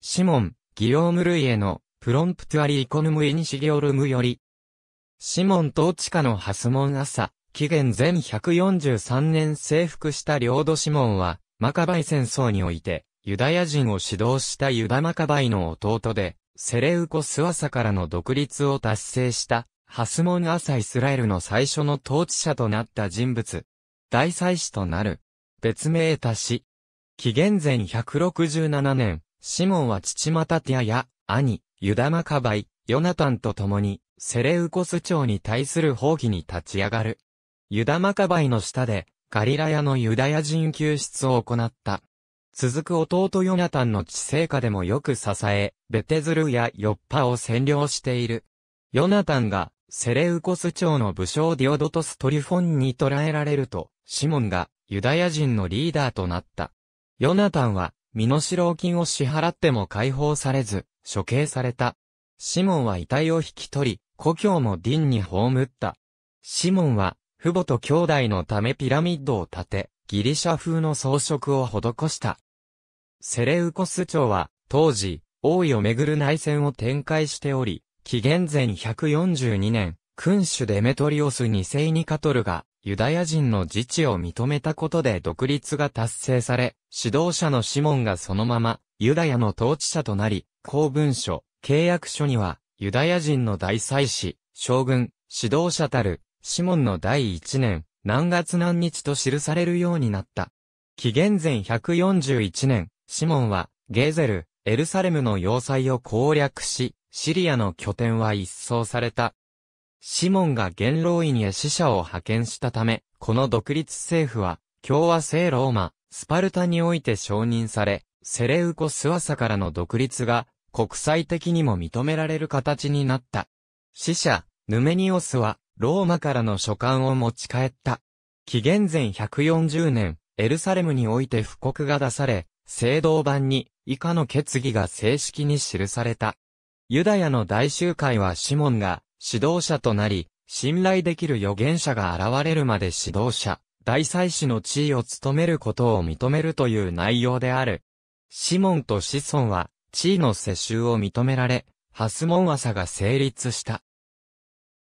シモン、ギヨーム・ルイエの、プロンプトゥアリー・コヌム・イニシギオルムより、シモン統治下のハスモン朝、紀元前143年征服した領土シモンは、マカバイ戦争において、ユダヤ人を指導したユダマカバイの弟で、セレウコスワサからの独立を達成した、ハスモン・アサイスラエルの最初の統治者となった人物。大祭司となる。別名たし。紀元前167年、シモンは父マタティアや、兄、ユダマカバイ、ヨナタンと共に、セレウコス朝に対する放棄に立ち上がる。ユダマカバイの下で、ガリラヤのユダヤ人救出を行った。続く弟ヨナタンの治世下でもよく支え、ベテズルやヨッパを占領している。ヨナタンが、セレウコス朝の武将ディオドトス・トリフォンに捕らえられると、シモンがユダヤ人のリーダーとなった。ヨナタンは、身代金を支払っても解放されず、処刑された。シモンは遺体を引き取り、故郷のディンに葬った。シモンは、父母と兄弟のためピラミッドを建て、ギリシャ風の装飾を施した。セレウコス朝は、当時、王位をめぐる内戦を展開しており、紀元前142年、君主デメトリオス2世ニカトルが、ユダヤ人の自治を認めたことで独立が達成され、指導者のシモンがそのまま、ユダヤの統治者となり、公文書、契約書には、ユダヤ人の大祭司、将軍、指導者たる、シモンの第一年、何月何日と記されるようになった。紀元前141年、シモンは、ゲーゼル、エルサレムの要塞を攻略し、シリアの拠点は一掃された。シモンが元老院へ死者を派遣したため、この独立政府は、共和制ローマ、スパルタにおいて承認され、セレウコスワサからの独立が、国際的にも認められる形になった。死者、ヌメニオスは、ローマからの書簡を持ち帰った。紀元前140年、エルサレムにおいて布告が出され、聖堂版に以下の決議が正式に記された。ユダヤの大集会はシモンが指導者となり、信頼できる預言者が現れるまで指導者、大祭司の地位を務めることを認めるという内容である。シモンと子孫は、地位の世襲を認められ、ハスモン朝が成立した。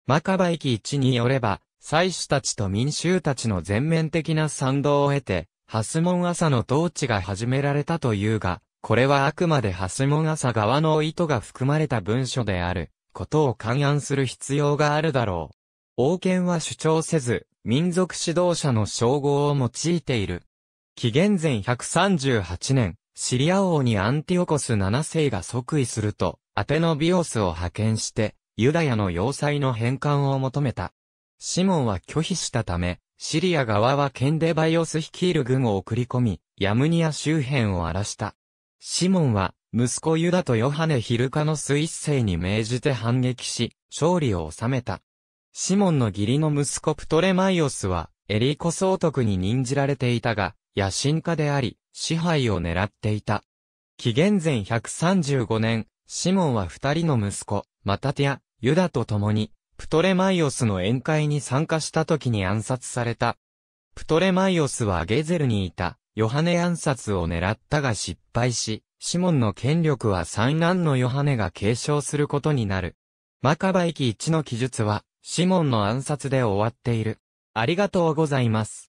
マカバイキ1によれば、祭司たちと民衆たちの全面的な賛同を得て、ハスモン朝の統治が始められたというが、これはあくまでハスモン朝側の意図が含まれた文書である。ことを勘案する必要があるだろう。王権は主張せず、民族指導者の称号を用いている。紀元前138年、シリア王にアンティオコス7世が即位すると、アテノビオスを派遣して、ユダヤの要塞の返還を求めた。シモンは拒否したため、シリア側はケンデバイオス率いる軍を送り込み、ヤムニア周辺を荒らした。シモンは、息子ユダとヨハネ・ヒルカの水星に命じて反撃し、勝利を収めた。シモンの義理の息子プトレマイオスは、エリコ総督に任じられていたが、野心家であり、支配を狙っていた。紀元前135年、シモンは二人の息子、マタティア、ユダと共に、プトレマイオスの宴会に参加した時に暗殺された。プトレマイオスはゲゼルにいた、ヨハネ暗殺を狙ったが失敗し、シモンの権力は三男のヨハネが継承することになる。マカバイキ1の記述は、シモンの暗殺で終わっている。ありがとうございます。